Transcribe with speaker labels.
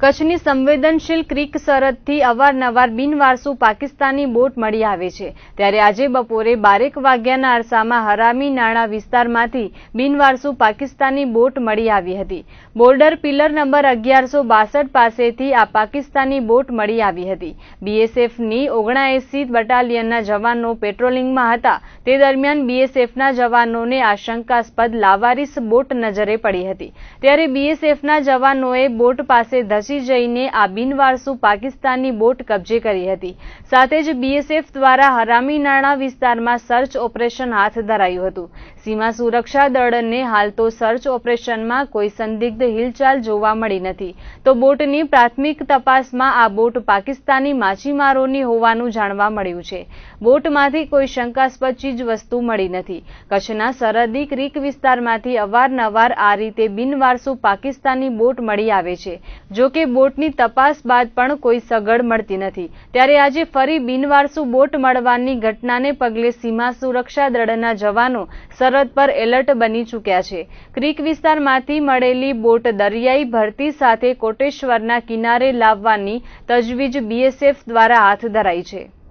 Speaker 1: કચ્છની સંવેદનશીલ ક્રિક સરહદથી અવારનવાર બિનવારસુ પાકિસ્તાની બોટ મળી આવે છે ત્યારે આજે બપોરે બારેક વાગ્યાના અરસામાં હરામી નાણા વિસ્તારમાંથી બિનવારસુ પાકિસ્તાની બોટ મળી આવી હતી બોર્ડર પિલર નંબર અગિયારસો બાસઠ પાસેથી આ પાકિસ્તાની બોટ મળી આવી હતી બીએસએફની ઓગણાએંસી બટાલિયનના જવાનો પેટ્રોલિંગમાં હતા તે દરમિયાન બીએસએફના જવાનોને આશંકાસ્પદ લાવારીસ બોટ નજરે પડી હતી ત્યારે બીએસએફના જવાનોએ બોટ પાસે ધસ પહોંચી જઈને આ બિનવારસુ પાકિસ્તાનની બોટ કબજે કરી હતી સાથે જ બીએસએફ દ્વારા હરામી નાણા વિસ્તારમાં સર્ચ ઓપરેશન હાથ ધરાયું હતું સીમા સુરક્ષા દળને હાલ તો સર્ચ ઓપરેશનમાં કોઈ સંદિગ્ધ હિલચાલ જોવા મળી નથી તો બોટની પ્રાથમિક તપાસમાં આ બોટ પાકિસ્તાની માછીમારોની હોવાનું જાણવા મળ્યું છે બોટમાંથી કોઈ શંકાસ્પદ ચીજ વસ્તુ મળી નથી કચ્છના સરહદી ક્રીક વિસ્તારમાંથી અવારનવાર આ રીતે બિનવારસુ પાકિસ્તાની બોટ મળી આવે છે જો કે બોટની તપાસ બાદ પણ કોઈ સગડ મળતી નથી ત્યારે આજે ફરી બિનવારસુ બોટ મળવાની ઘટનાને પગલે સીમા સુરક્ષા દળના જવાનો સરહદ પર એલર્ટ બની ચૂક્યા છે ક્રિક વિસ્તારમાંથી મળેલી બોટ દરિયાઈ ભરતી સાથે કોટેશ્વરના કિનારે લાવવાની તજવીજ બીએસએફ દ્વારા હાથ ધરાઈ છે